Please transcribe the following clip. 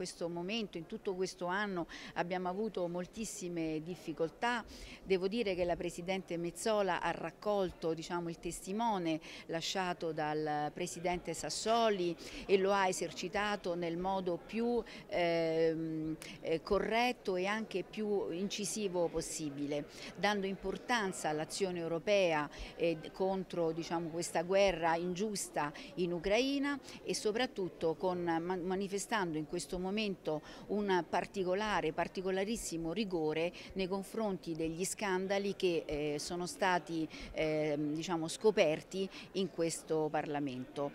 questo momento, in tutto questo anno abbiamo avuto moltissime difficoltà, devo dire che la Presidente Mezzola ha raccolto diciamo, il testimone lasciato dal Presidente Sassoli e lo ha esercitato nel modo più ehm, eh, corretto e anche più incisivo possibile, dando importanza all'azione europea eh, contro diciamo, questa guerra ingiusta in Ucraina e soprattutto con, manifestando in questo momento momento un particolare, particolarissimo rigore nei confronti degli scandali che eh, sono stati eh, diciamo, scoperti in questo Parlamento.